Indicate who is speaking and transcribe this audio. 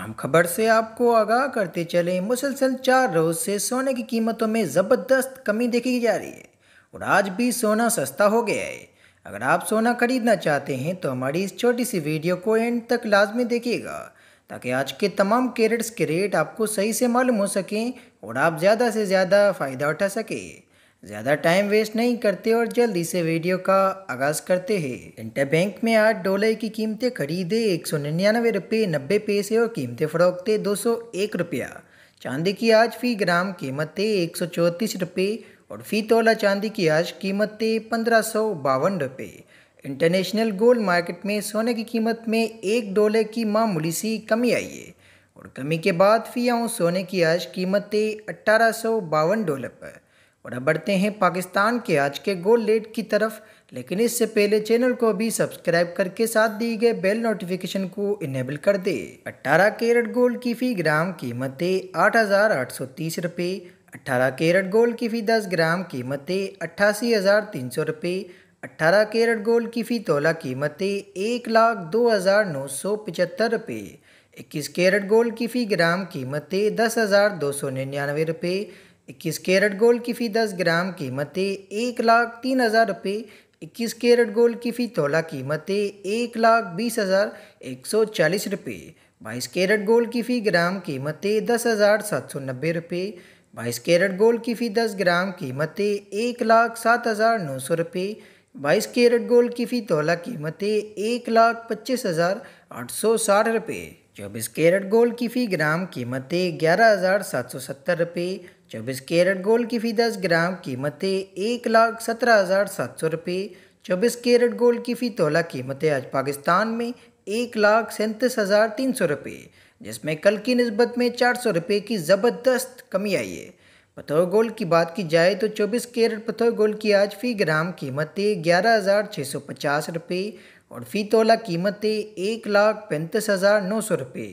Speaker 1: आम खबर से आपको आगाह करते चले मुसलसल चार रोज से सोने की कीमतों में ज़बरदस्त कमी देखी जा रही है और आज भी सोना सस्ता हो गया है अगर आप सोना खरीदना चाहते हैं तो हमारी इस छोटी सी वीडियो को एंड तक लाजमी देखिएगा ताकि आज के तमाम कैरेट्स के रेट आपको सही से मालूम हो सकें और आप ज़्यादा से ज़्यादा फ़ायदा उठा सकें ज़्यादा टाइम वेस्ट नहीं करते और जल्दी से वीडियो का आगाज़ करते हैं इंटर बैंक में आठ डॉलर की कीमतें खरीदे एक सौ निन्यानवे रुपये नब्बे पैसे और कीमतें फरोखते दो सौ एक रुपया चांदी की आज फी ग्राम कीमतें एक सौ चौंतीस रुपये और फी तोला चांदी की आज कीमतें पंद्रह सौ बावन रुपये इंटरनेशनल गोल्ड मार्केट में सोने की कीमत में एक डॉलर की मामूली सी कमी आई है और कमी के बाद फी आऊँ सोने की आज कीमतें अट्ठारह सौ बावन डॉलर पर और अब बढ़ते हैं पाकिस्तान के आज के गोल लेट की तरफ लेकिन इससे पहले चैनल को अभी सब्सक्राइब करके साथ दी गए बेल नोटिफिकेशन को इनेबल कर दे 18 कैरेट गोल्ड की फी ग्राम कीमत है आठ हज़ार आठ सौ तीस रुपये अट्ठारह कैरेट गोल्ड की फी दस ग्राम कीमत है अट्ठासी हज़ार तीन सौ रुपये अट्ठारह कैरेट गोल्ड की फ़ी तोला कीमत एक लाख दो हज़ार नौ सौ पचहत्तर रुपये इक्कीस कैरेट गोल्ड की फ़ी ग्राम कीमत दस हज़ार दो सौ निन्यानवे रुपये इक्कीस कैरेट गोल्ड की फ़ी दस ग्राम कीमतें एक लाख तीन हज़ार रुपये इक्कीस कैरेट गोल्ड की फ़ी तोला कीमतें एक लाख बीस हज़ार एक सौ चालीस रुपये बाईस कैरेट गोल्ड की फ़ी ग्राम कीमतें दस हज़ार सात सौ नब्बे रुपये बाईस कैरेट गोल्ड की फ़ी दस ग्राम कीमतें एक लाख सात हज़ार नौ सौ रुपये बाईस कैरेट गोल्ड की फ़ी तोला कीमतें एक लाख पच्चीस हज़ार आठ सौ साठ रुपये चौबीस कैरेट गोल्ड की फ़ी ग्राम कीमतें ग्यारह हज़ार सात सौ सत्तर रुपये चौबीस कैरेट गोल्ड की फ़ी दस ग्राम कीमतें एक लाख सत्रह हज़ार सात सौ रुपये चौबीस कैरेट गोल्ड की फी तोला कीमतें आज पाकिस्तान में एक लाख सैंतीस हज़ार तीन सौ रुपये जिसमें कल की नस्बत में चार सौ रुपये की ज़बरदस्त कमी आई है पथोर गोल्ड की बात की जाए तो चौबीस कैरेट पथोर गोल्ड की आज फी ग्राम कीमतें ग्यारह हज़ार छः सौ पचास रुपये और फी तोला कीमतें एक लाख पैंतीस हज़ार नौ सौ रुपये